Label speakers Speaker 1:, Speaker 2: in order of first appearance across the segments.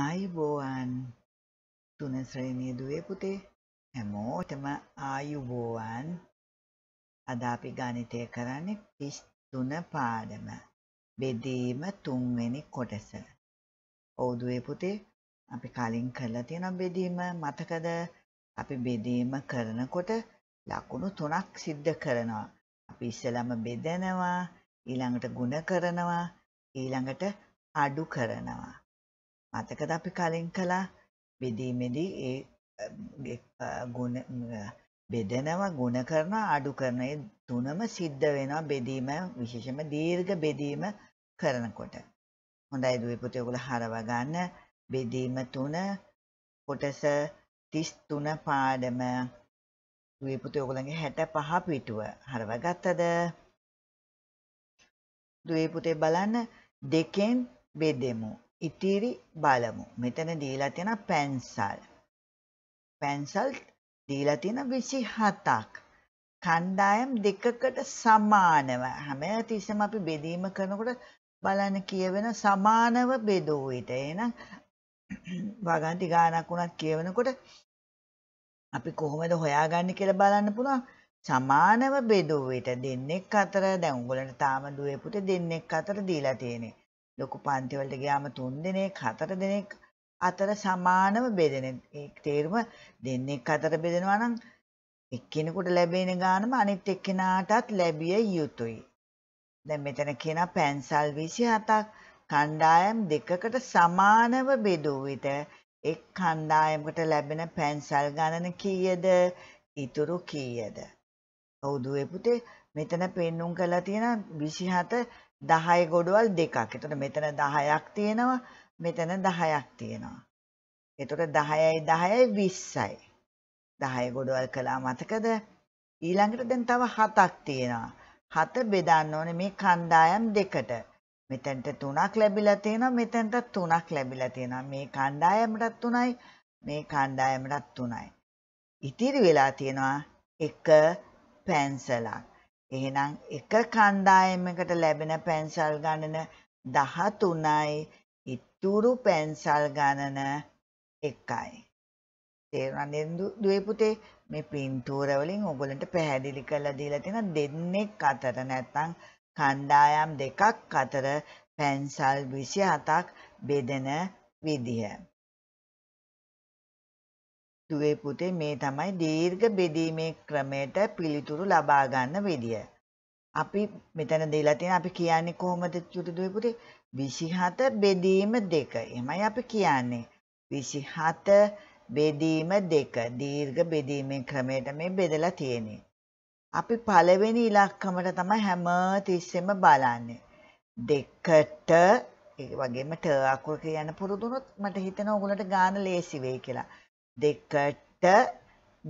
Speaker 1: ආයුබෝවන් තුන ශ්‍රේණිය දුවේ පුතේ හැමෝටම ආයුබෝවන් අද අපි ගණිතය කරන්නේ 33 පාඩම බෙදීම තුන්වෙනි කොටස. ඔව් දුවේ පුතේ අපි කලින් කරලා තියෙන බෙදීම මතකද? අපි බෙදීම කරනකොට ලකුණු තුනක් සිද්ධ කරනවා. අපි ඉස්සෙල්ලාම බෙදනවා, ඊළඟට ගුණ කරනවා, ඊළඟට අඩු කරනවා. මතකද අපි කලින් කළා බෙදීමේදී ඒ ගුණ බෙදනවා ගුණ කරනවා අඩු කරනවා ඒ තුනම සිද්ධ වෙනවා බෙදීම විශේෂම දීර්ඝ බෙදීම කරනකොට. හොඳයි දුවේ පුතේ ඔයගොල්ලෝ හරව ගන්න බෙදීම තුන කොටස 33 පාඩම දුවේ පුතේ ඔයගොල්ලන්ගේ 65 පිටුව හරවගත්තද? දුවේ පුතේ බලන්න දෙකෙන් බෙදෙමු. ඉතිරි බලමු. මෙතන දීලා තියෙන පැන්සල්. පැන්සල් දීලා තියෙන 27ක්. කණ්ඩායම් දෙකකට සමානව හැම තිස්සෙම අපි බෙදීම කරනකොට බලන්න කියවෙන සමානව බෙදෝ විට. එහෙනම් වගන්ති ගානක් උනත් කියවනකොට අපි කොහොමද හොයාගන්නේ කියලා බලන්න පුළුවන්. සමානව බෙදෝ විට දෙන්නෙක් අතර දැන් උගලන්ට තාම දුවේ පුතේ දෙන්නෙක් අතර දීලා තියෙන්නේ. ලොකු පන්ති වලට ගියාම 3 දිනක් 4 දිනක් අතර සමානව බෙදෙන ඒ තේරුම දෙන්නෙක් අතර බෙදෙනවා නම් එක්කෙනෙකුට ලැබෙන ගාණම අනිත් එක්කෙනාටත් ලැබිය යුතුයි. දැන් මෙතන කියන පැන්සල් 27ක් කණ්ඩායම් දෙකකට සමානව බෙදූ විට එක් කණ්ඩායමකට ලැබෙන පැන්සල් ගණන කීයද? ඉතුරු කීයද? ඔව් දුවේ පුතේ මෙතන පෙන්නුම් කරලා තියෙන 27 10 ගොඩවල් දෙකක්. එතකොට මෙතන 10ක් තියෙනවා. මෙතන 10ක් තියෙනවා. එතකොට 10යි 10යි 20යි. 10 ගොඩවල් කළා මතකද? ඊළඟට දැන් තව 7ක් තියෙනවා. 7 බෙදන්න ඕනේ මේ කණ්ඩායම් දෙකට. මෙතෙන්ට 3ක් ලැබිලා තියෙනවා. මෙතෙන්ට 3ක් ලැබිලා තියෙනවා. මේ කණ්ඩායමටත් 3යි. මේ කණ්ඩායමටත් 3යි. ඉතිරි වෙලා තියෙනවා එක පැන්සලක්. එහෙනම් එක කණ්ඩායමකට ලැබෙන පැන්සල් ගණන 13යි ඉතුරු පැන්සල් ගණන 1යි. තේරුණාද දුවේ පුතේ මේ පින්තූර වලින් ඕගොල්ලන්ට පැහැදිලි කරලා දීලා තියෙන දෙන්නෙක් අතර නැත්නම් කණ්ඩායම් දෙකක් අතර පැන්සල් 27ක් බෙදෙන විදිය. දුවේ පුතේ මේ තමයි දීර්ඝ බෙදීමේ ක්‍රමයට පිළිතුරු ලබා ගන්න විදිය. අපි මෙතන දීලා තියෙන අපි කියන්නේ කොහොමද චුටි දුවේ පුතේ 27 බෙදීම 2. එහෙමයි අපි කියන්නේ. 27 බෙදීම 2 දීර්ඝ බෙදීමේ ක්‍රමයට මේ බෙදලා තියෙන්නේ. අපි පළවෙනි ඉලක්කමට තමයි හැම තිස්සෙම බලන්නේ. දෙකට ඒ වගේම ට අකුර කියන්න පුරුදු වුණොත් මට හිතෙනවා ඔයගොල්ලන්ට ගාන ලේසි වෙයි කියලා. දෙකට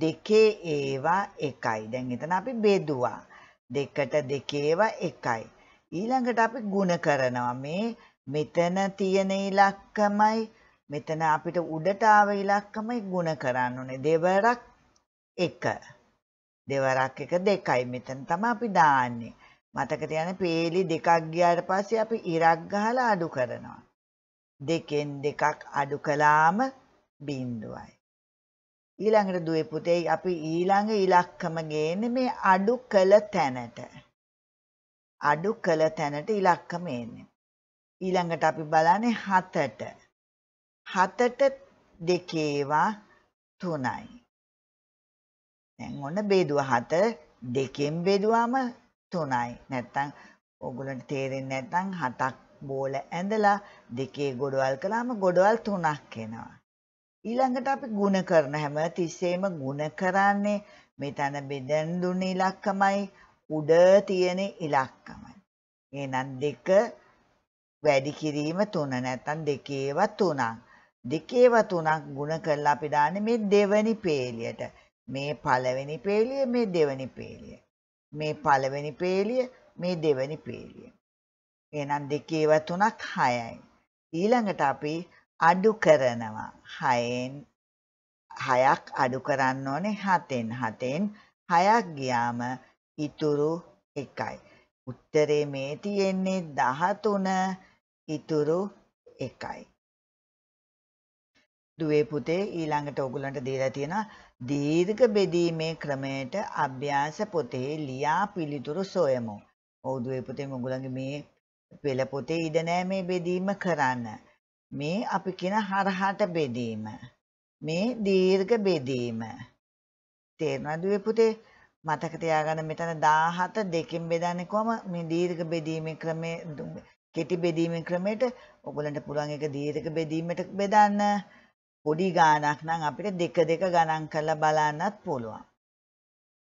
Speaker 1: දෙකේ ඒවා එකයි. දැන් එතන අපි බෙදුවා. දෙකට දෙකේවා එකයි. ඊළඟට අපි ගුණ කරනවා මේ මෙතන තියෙන ඉලක්කමයි මෙතන අපිට උඩට ආව ඉලක්කමයි ගුණ කරන්න ඕනේ. දෙවරක් එක. දෙවරක් එක දෙකයි. මෙතන තමයි අපි දාන්නේ. මතක තියාගන්න පේලි දෙකක් ගියාට පස්සේ අපි ඉරක් ගහලා අඩු කරනවා. දෙකෙන් දෙකක් අඩු කළාම බිඳුවයි. ඊළඟට දුවේ පුතේ අපි ඊළඟ ඉලක්කම ගේන්නේ මේ අඩු කළ තැනට. අඩු කළ තැනට ඉලක්කම එන්නේ. ඊළඟට අපි බලන්නේ 7ට. 7ට දෙකේවා 3යි. දැන් ඔන්න බේදුව 7 දෙකෙන් බෙදුවාම 3යි. නැත්තම් ඕගොල්ලන්ට තේරෙන්නේ නැත්තම් 7ක් බෝල ඇඳලා දෙකේ ගොඩවල් කළාම ගොඩවල් 3ක් එනවා. ඊළඟට අපි ಗುಣ කරන හැම තිස්සෙම ಗುಣ කරන්නේ මෙතන බෙදන් දුන්න ඉලක්කමයි උඩ තියෙන ඉලක්කමයි. එහෙනම් දෙක වැඩි කිරීම තුන නැත්නම් දෙකේව තුනක්. දෙකේව තුනක් ಗುಣ කරලා අපි දාන්නේ මේ දෙවෙනි peelියට. මේ පළවෙනි peelිය මේ දෙවෙනි peelිය. මේ පළවෙනි peelිය මේ දෙවෙනි peelිය. එහෙනම් දෙකේව තුනක් 6යි. ඊළඟට අපි අඩු කරනවා. 6න් 6ක් අඩු කරන්න ඕනේ 7න්. 7න් 6ක් ගියාම ඉතුරු 1යි. උත්තරේ මේ තියෙන්නේ 13 ඉතුරු 1යි. දුවේ පුතේ ඊළඟට ඔගලන්ට දීලා තියෙන දීර්ඝ බෙදීමේ ක්‍රමයට අභ්‍යාස පොතේ ලියා පිළිතුරු සොයමු. ඔව් දුවේ පුතේ මොගලන්ගේ මේ පෙළ පොතේ ඉඩ නෑ මේ බෙදීම කරන්න. මේ අපි කියන හරහට බෙදීම. මේ දීර්ඝ බෙදීම. තේරෙනවද පුතේ? මතක තියාගන්න මෙතන 17 දෙකෙන් බෙදන්නේ කොහම මේ දීර්ඝ බෙදීමේ ක්‍රමය කෙටි බෙදීමේ ක්‍රමයට ඔයගලන්ට පුළුවන් ඒක දීර්ඝ බෙදීමට බෙදන්න පොඩි ගාණක් නම් අපිට දෙක දෙක ගණන් කරලා බලන්නත් පුළුවන්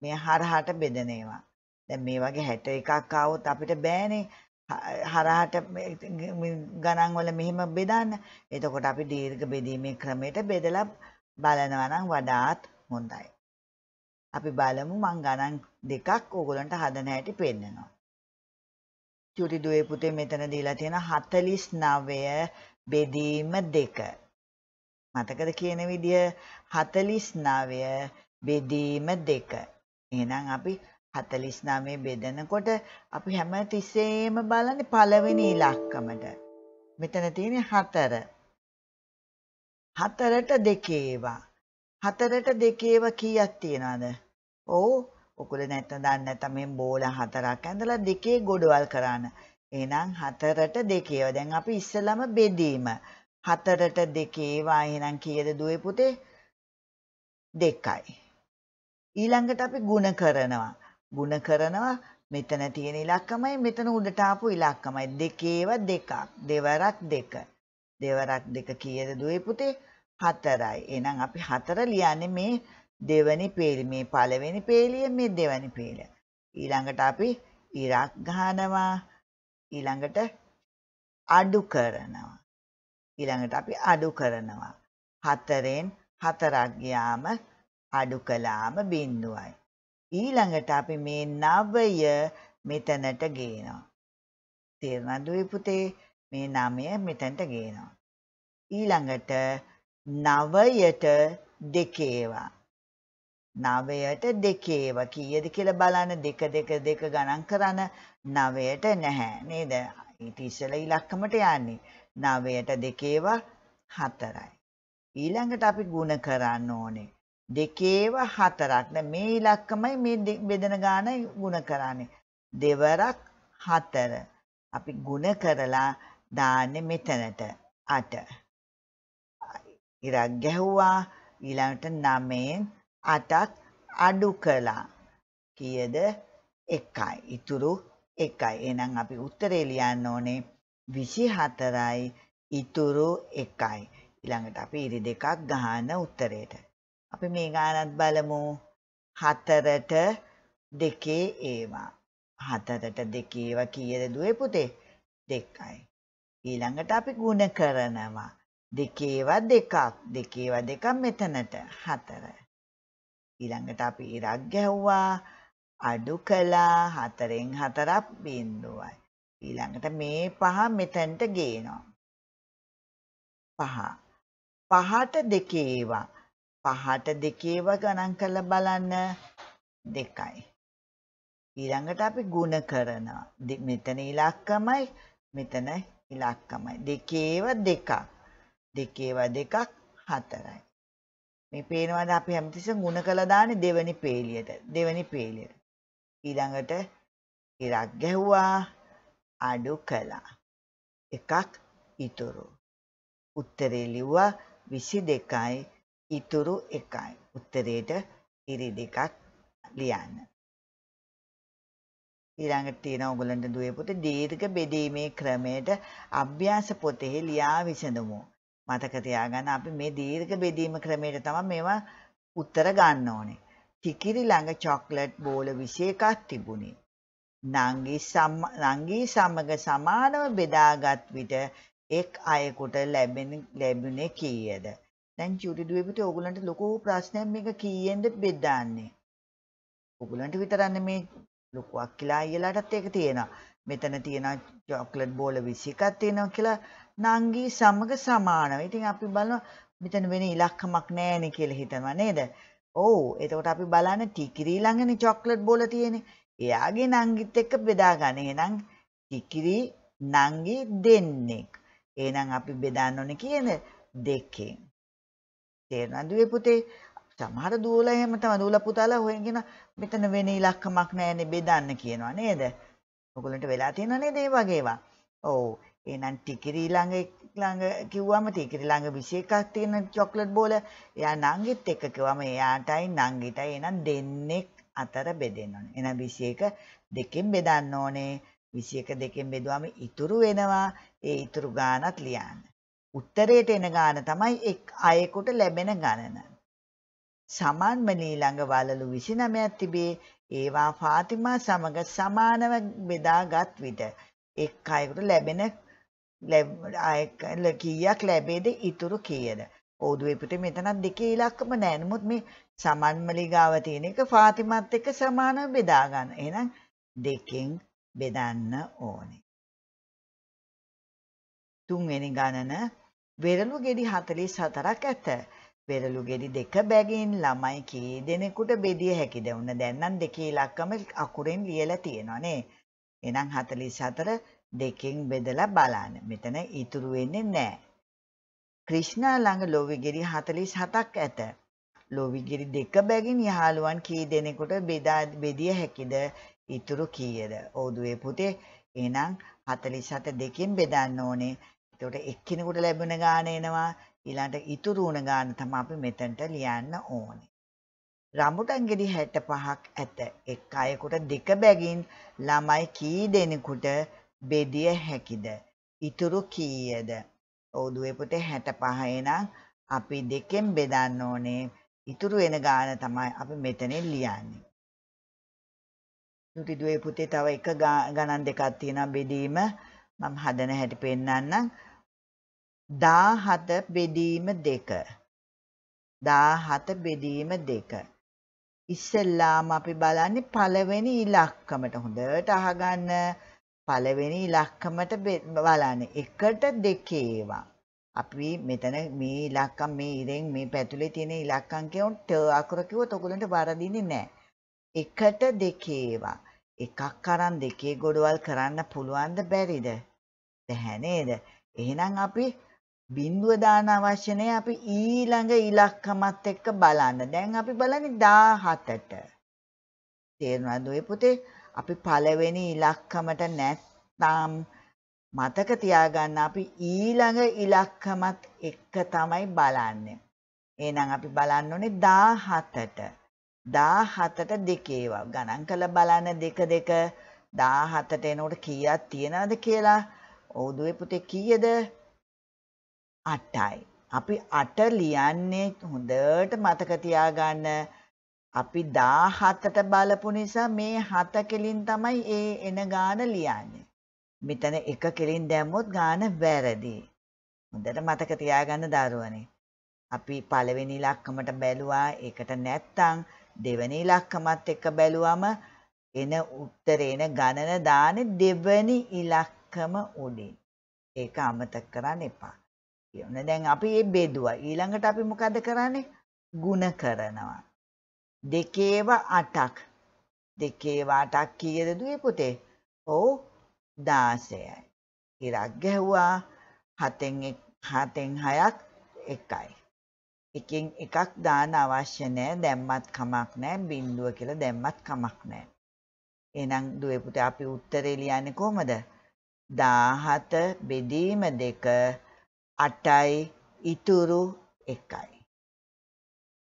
Speaker 1: මේ හරහට බෙදන ඒවා දැන් මේ වගේ 61ක් ආවොත් අපිට බෑනේ හරහට ගණන් වල මෙහෙම බෙදන්න. එතකොට අපි දීර්ඝ බෙදීමේ ක්‍රමයට බෙදලා බලනවා නම් වඩාත් හොඳයි. අපි බලමු මං ගණන් දෙකක් ඕගොල්ලන්ට හදන හැටි පෙන්නනවා. චුටි දුවේ පුතේ මෙතන දීලා තියෙන 49 බෙදීම 2. මතකද කියන විදිය 49 බෙදීම 2. එහෙනම් අපි 49 බෙදනකොට අපි හැම තිස්සේම බලන්නේ පළවෙනි ඉලක්කමට. මෙතන තියෙන්නේ 4. 4ට දෙකේවා. 4ට දෙකේවා කීයක් තියනවද? ඔව් උකුල නැත්නම් දන්නේ නැත්නම් මේ බෝල හතරක් ඇඳලා දෙකේ ගොඩවල් කරන්න. එහෙනම් 4ට දෙකේවා. දැන් අපි ඉස්සෙල්ලාම බෙදීම. 4ට දෙකේවා. එහෙනම් කීයද දුවේ පුතේ? දෙකයි. ඊළඟට අපි ගුණ කරනවා. ಗುಣ කරනවා මෙතන තියෙන ඉලක්කමයි මෙතන උඩට ආපු ඉලක්කමයි දෙකේව දෙකක් දෙවරක් දෙක දෙවරක් දෙක කීයද දුවේ පුතේ හතරයි එහෙනම් අපි හතර ලියන්නේ මේ දෙවනි පේලි මේ පළවෙනි පේලිය මේ දෙවනි පේලිය ඊළඟට අපි ඉරක් ගහනවා ඊළඟට අඩු කරනවා ඊළඟට අපි අඩු කරනවා හතරෙන් හතරක් ගියාම අඩු කළාම බිඳුවයි ඊළඟට අපි මේ නවය මෙතැනට ගේනවා. තේරනදුවයි පුතේ මේ නමය මෙතැන්ට ගේනවා. ඊළඟට නවයට දෙකේවා. නවයට දෙකේව කීයද කියලා බලන්න දෙක දෙක දෙක ගණන් කරන නවයට නැහැ නේද? ඊට ඉස්සෙල්ලා ඉලක්කමට යන්නේ. නවයට දෙකේව හතරයි. ඊළඟට අපි ಗುಣ කරන්න ඕනේ. දෙකේව හතරක්. දැන් මේ ඉලක්කමයි මේ බෙදෙන ගාන ගුණ කරන්නේ. දෙවරක් හතර. අපි ගුණ කරලා දාන්නේ මෙතනට 8. ඉරක් ගැහුවා ඊළඟට 9න් 8ක් අඩු කළා. කීයද? 1යි. ඉතුරු 1යි. එහෙනම් අපි උත්තරේ ලියන්න ඕනේ 24යි ඉතුරු 1යි. ඊළඟට අපි ඉරි දෙකක් ගහන උත්තරේට. අපි මේ ගානත් බලමු හතරට දෙකේ ඒවා හතරට දෙකේ ඒවා කීයද දුවේ පුතේ දෙකයි ඊළඟට අපි ගුණ කරනවා දෙකේවා දෙකක් දෙකේවා දෙකක් මෙතනට හතර ඊළඟට අපි ඉරක් ගැහුවා අඩු කළා හතරෙන් හතරක් බින්දුවයි. ඊළඟට මේ පහ මෙතැන්ට ගේනවා. පහ. පහට දෙකේවා. පහට දෙකේව ගණන් කරලා බලන්න දෙකයි. ඊළඟට අපි ගුණ කරනවා. මෙතන ඉලක්කමයි මෙතන ඉලක්කමයි. දෙකේව දෙකක්. දෙකේව දෙකක් හතරයි. මේ පේනවාද අපි හැමතිස්සෙම ගුණ කළා දාන්නේ දෙවෙනි පේලියට. දෙවෙනි පේලියට. ඊළඟට ඉරක් ගැහුවා අඩු කළා. එකක් ඉතුරු. උත්තරේ ලිව්වා 22යි ඉතුරු එකයි. උත්තරේට තිරි දෙකක් ලියන්න. ඊළඟට තියෙන ඔයගලන්ට දුවේ පොත දීර්ඝ බෙදීමේ ක්‍රමයට අභ්‍යාස පොතේ ලියා විසඳමු. මතක තියාගන්න අපි මේ දීර්ඝ බෙදීම ක්‍රමයට තමයි මේවා උත්තර ගන්න ඕනේ. කිකිරි ළඟ චොක්ලට් බෝල 21ක් තිබුණේ. නංගි නංගී සමග සමානව බෙදාගත් විට එක් අයෙකුට ලැබෙන ලැබුණේ කීයද? දැන් චුටිඩුවේ පිට ඕගොල්ලන්ට ලොකු ප්‍රශ්නයක් මේක කීයෙන්ද බෙදාන්නේ. ඕගොල්ලන්ට විතරන්නේ මේ ලොකු අක්කිලා අයියලාටත් ඒක තියෙනවා. මෙතන තියෙන චොක්ලට් බෝල 21ක් තියෙනවා කියලා නංගී සමග සමානව. ඉතින් අපි බලනවා මෙතන වෙන ඉලක්කමක් නැහැනේ කියලා හිතනවා නේද? ඔව්. එතකොට අපි බලන්නේ ටිකිරි ළඟනේ චොක්ලට් බෝල තියෙන්නේ. එයාගේ නංගිත් එක්ක බෙදා ගන්න. එහෙනම් ටිකිරි නංගි දෙන්නෙක්. එහෙනම් අපි බෙදන්න ඕනේ කියන්නේ දෙකෙන්. තේරෙනවද දුවේ පුතේ? සමහර දූල එහෙම තමයි දූල පුතාලා හොයගෙන මෙතන වෙන ඉලක්කමක් නැහැනේ බෙදන්න කියනවා නේද? ඔයගොල්ලන්ට වෙලා තියෙනව නේද මේ වගේවා? ඔව්. එහෙනම් ටිකිරි ළඟ ළඟ කිව්වම ටිකිරි ළඟ 21ක් තියෙන චොක්ලට් බෝල එයා නංගිත් එක්ක කිව්වම එයාටයි නංගිටයි එහෙනම් දෙන්නේ අතර බෙදෙන්න ඕනේ. එහෙනම් 21 දෙකෙන් බෙදන්න ඕනේ. 21 දෙකෙන් බෙදුවම ඉතුරු වෙනවා. ඒ ඉතුරු ගාණත් ලියන්න. උත්තරයට එන ගාන තමයි එක් අයෙකුට ලැබෙන ගණන. සමන්ම ඊළඟ වලලු 29ක් තිබේ. ඒවා ෆාතිමා සමග සමානව බෙදාගත් විට එක් අයෙකුට ලැබෙන අයෙක් කීයක් ලැබේද ඉතුරු කීයද? ඕදුවේ පිට මෙතන දෙකේ ඉලක්කම නැහැ. නමුත් මේ සමන්මලි ගාව තියෙන එක ෆාතිමාත් එක්ක සමානව බෙදා ගන්න. එහෙනම් දෙකෙන් බෙදන්න ඕනේ. තුන්වෙනි ගණන වෙරළු ගෙඩි 44ක් ඇත. වෙරළු ගෙඩි දෙක බැගින් ළමයි කී දෙනෙකුට බෙදිය හැකිද? උන දැන් නම් දෙකේ ඉලක්කම අකුරෙන් ලියලා තියෙනවා නේ. එහෙනම් 44 දෙකෙන් බෙදලා බලන්න. මෙතන ඉතුරු වෙන්නේ නැහැ. ක්‍රිෂ්ණා ළඟ ලොවි ගෙඩි 47ක් ඇත. ලොවි ගෙඩි දෙක බැගින් යහළුවන් කී දෙනෙකුට බෙදා බෙදිය හැකිද? ඉතුරු කීයද? ඕදුවේ පුතේ එහෙනම් 47 දෙකෙන් බෙදන්න ඕනේ. එතකොට එක්කිනෙකුට ලැබෙන ගාන එනවා ඊළඟට ඉතුරු වුණ ගාන තමයි අපි මෙතෙන්ට ලියන්න ඕනේ. රඹුටන් ගෙඩි 65ක් ඇත. එක් අයෙකුට දෙක බැගින් ළමයි කී දෙනෙකුට බෙදිය හැකිද? ඉතුරු කීයද? ඔව් දුවේ පුතේ 65 නම් අපි දෙකෙන් බෙදන්න ඕනේ. ඉතුරු වෙන ගාන තමයි අපි මෙතනින් ලියන්නේ. දුටි දුවේ පුතේ තව එක ගණන් දෙකක් තියෙනවා බෙදීම මම හදන හැටි පෙන්වන්නම් 17 බෙදීම 2 17 බෙදීම 2 ඉස්සෙල්ලාම අපි බලන්නේ පළවෙනි ඉලක්කමට හොඳට අහගන්න පළවෙනි ඉලක්කමට බලන්නේ එකට දෙකේවා අපි මෙතන මේ ඉලක්කම් මේ ඉරෙන් මේ පැතුලේ තියෙන ඉලක්කම් කියොත් ට අකුර කිව්වොත් ඔයගොල්ලන්ට වරදින්නේ නැහැ එකට දෙකේවා එකක් අරන් දෙකේ ගොඩවල් කරන්න පුළුවන්ද බැරිද? නැහැ නේද? එහෙනම් අපි බිඳුව දාන අවශ්‍ය නැහැ අපි ඊළඟ ඉලක්කමත් එක්ක බලන්න. දැන් අපි බලන්නේ 17ට. තේරුණාද ඔය පුතේ? අපි පළවෙනි ඉලක්කමට නැත්නම් මතක තියාගන්න අපි ඊළඟ ඉලක්කමත් එක්ක තමයි බලන්නේ. එහෙනම් අපි බලන්න ඕනේ 17ට. 17ට දෙකේවා ගණන් කළ බලන්න දෙක දෙක 17ට එනකොට කීයක් තියනවද කියලා ඔවුදුවේ පුතේ කීයද 8යි අපි 8 ලියන්නේ හොඳට මතක තියාගන්න අපි 17ට බලපු නිසා මේ 7 කෙලින් තමයි ඒ එන ගාන ලියන්නේ මෙතන එක කෙලින් දැම්මොත් ගාන වැරදි හොඳට මතක තියාගන්න දරුවනේ අපි පළවෙනි ඉලක්කමට බැලුවා ඒකට නැත්තම් දෙවෙනි ඉලක්කමත් එක්ක බැලුවම එන උත්තරේ එන ගණන දාන්නේ දෙවෙනි ඉලක්කම උඩින්. ඒක අමතක කරන්න එපා. කියන දැන් අපි මේ බෙදුවා. ඊළඟට අපි මොකද කරන්නේ? ಗುಣ කරනවා. දෙකේව 8ක්. දෙකේව 8ක් කීයද දුවේ පුතේ? ඔව් 16යි. ඉරක් ගැහුවා. 7න් 7න් 6ක් 1යි. එකෙන් එකක් දාන්න අවශ්‍ය නැහැ. දැම්මත් කමක් නැහැ. බින්දුව කියලා දැම්මත් කමක් නැහැ. එහෙනම් දුවේ පුතේ අපි උත්තරේ ලියන්නේ කොහමද? 17 බෙදීම 2 8යි ඉතුරු 1යි.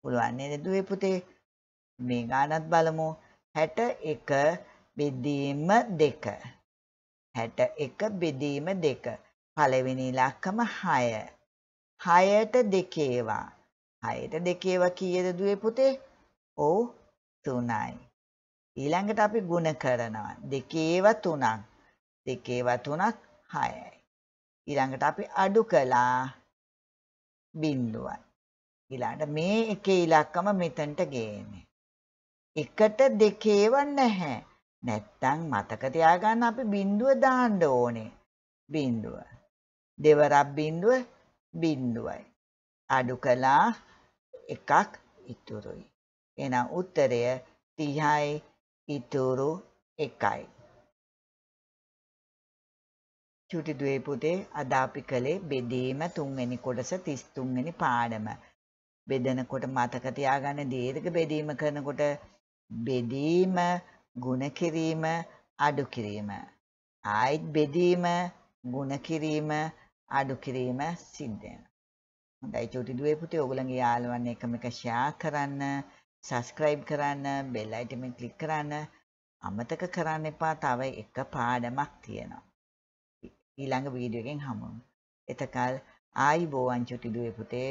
Speaker 1: පුළුවන් නේද දුවේ පුතේ? මේ ගානත් බලමු. 61 බෙදීම 2. 61 බෙදීම 2. පළවෙනි ඉලක්කම 6. 6ට දෙකේවා. හයට දෙකේව කීයද දුවේ පුතේ? ඔව් තුනයි. ඊළඟට අපි ගුණ කරනවා. දෙකේව තුනක්. දෙකේව තුනක් හයයි. ඊළඟට අපි අඩු කළා බිංදුවයි. ඊළඟට මේ එකේ ඉලක්කම මෙතනට ගේන්නේ. එකට දෙකේව නැහැ. නැත්තම් මතක තියාගන්න අපි බිංදුව දාන්න ඕනේ. බිංදුව. දෙවරක් බිංදුව බිංදුවයි. අඩු කළා එකක් ඉතුරුයි. එහෙනම් උත්තරය 30යි ඉතුරු එකයි. චුටි දුවේ පුතේ අද අපි කළේ බෙදීම තුන්වෙනි කොටස 33 වෙනි පාඩම. බෙදනකොට මතක තියාගන්න දීර්ඝ බෙදීම කරනකොට බෙදීම ගුණ කිරීම අඩු කිරීම ආයිත් බෙදීම ගුණ කිරීම අඩු කිරීම සිද්ධ වෙනවා හොඳයි චූටි දුවේ පුතේ ඔයගොල්ලන්ගේ යාළුවන් එකම එක ෂෙයා කරන්න, subscribe කරන්න, bell icon එක click කරන්න. අමතක කරන්න එපා තව එක පාඩමක් තියෙනවා. ඊළඟ වීඩියෝ එකෙන් හමුවෙමු. එතකල් ආයි බෝවන් චුටි දුවේ පුතේ